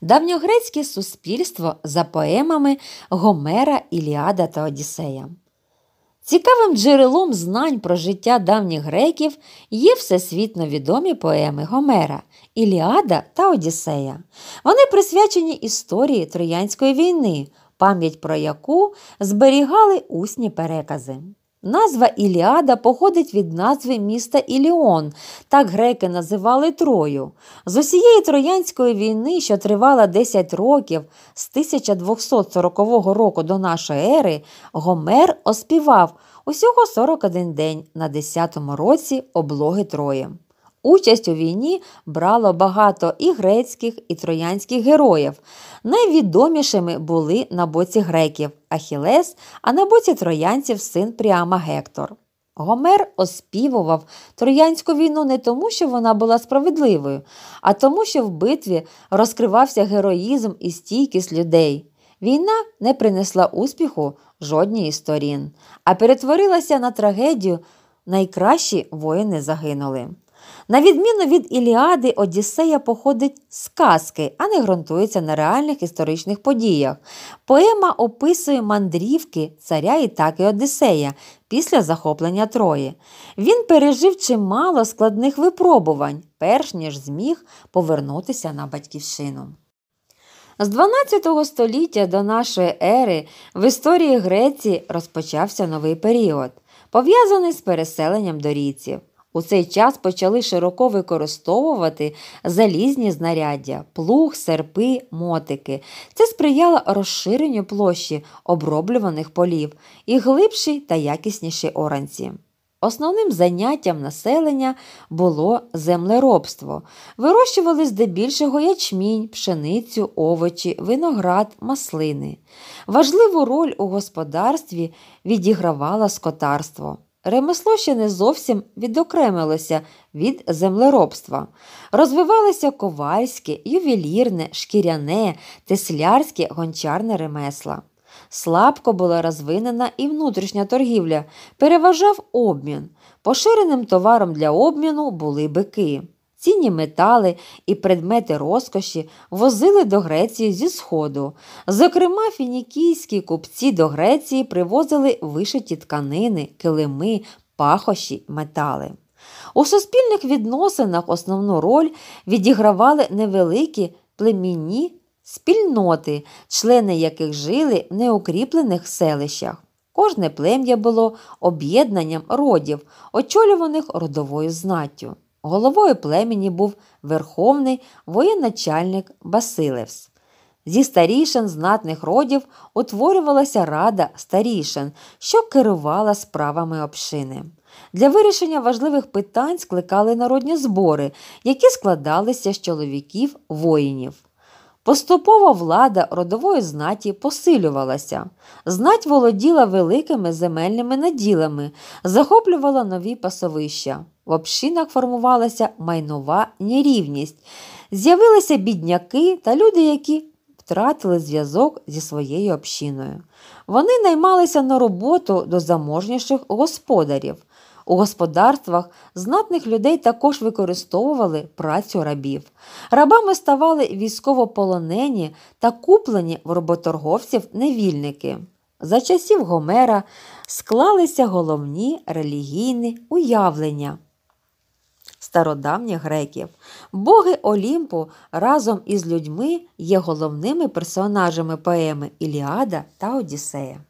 давньогрецьке суспільство за поемами Гомера, Іліада та Одіссея. Цікавим джерелом знань про життя давніх греків є всесвітно відомі поеми Гомера, Іліада та Одіссея. Вони присвячені історії Троянської війни, пам'ять про яку зберігали усні перекази. Назва Іліада походить від назви міста Іліон, так греки називали Трою. З усієї Троянської війни, що тривала 10 років, з 1240 року до нашої ери, Гомер оспівав усього 41 день на 10-му році облоги Троєм. Участь у війні брало багато і грецьких, і троянських героїв. Найвідомішими були на боці греків Ахілес, а на боці троянців син Пріама Гектор. Гомер оспівував Троянську війну не тому, що вона була справедливою, а тому, що в битві розкривався героїзм і стійкість людей. Війна не принесла успіху жодній із сторін, а перетворилася на трагедію найкращі воїни загинули. На відміну від Іліади, Одіссея походить з казки, а не ґрунтується на реальних історичних подіях. Поема описує мандрівки царя і так і Одіссея після захоплення Трої. Він пережив чимало складних випробувань, перш ніж зміг повернутися на батьківщину. З 12 століття до нашої ери в історії Греції розпочався новий період, пов'язаний з переселенням до ріців. У цей час почали широко використовувати залізні знаряддя, плуг, серпи, мотики. Це сприяло розширенню площі оброблюваних полів і глибшій та якісніші оранці. Основним заняттям населення було землеробство. Вирощували здебільшого ячмінь, пшеницю, овочі, виноград, маслини. Важливу роль у господарстві відігравало скотарство. Ремесло ще не зовсім відокремилося від землеробства. Розвивалися ковальське, ювелірне, шкіряне, теслярське гончарне ремесла. Слабко була розвинена і внутрішня торгівля, переважав обмін. Поширеним товаром для обміну були бики цінні метали і предмети розкоші возили до Греції зі Сходу. Зокрема, фінікійські купці до Греції привозили вишиті тканини, килими, пахощі, метали. У суспільних відносинах основну роль відігравали невеликі племінні спільноти, члени яких жили в неукріплених селищах. Кожне плем'я було об'єднанням родів, очолюваних родовою знаттю. Головою племені був верховний воєначальник Басилевс. Зі старішин знатних родів утворювалася рада старішин, що керувала справами общини. Для вирішення важливих питань скликали народні збори, які складалися з чоловіків воїнів. Поступово влада родової знаті посилювалася, знать володіла великими земельними наділами, захоплювала нові пасовища. В общинах формувалася майнова нерівність, з'явилися бідняки та люди, які втратили зв'язок зі своєю общиною. Вони наймалися на роботу до заможніших господарів. У господарствах знатних людей також використовували працю рабів. Рабами ставали військовополонені та куплені в роботорговців невільники. За часів Гомера склалися головні релігійні уявлення. Стародавніх греків. Боги Олімпу разом із людьми є головними персонажами поеми Іліада та Одіссея.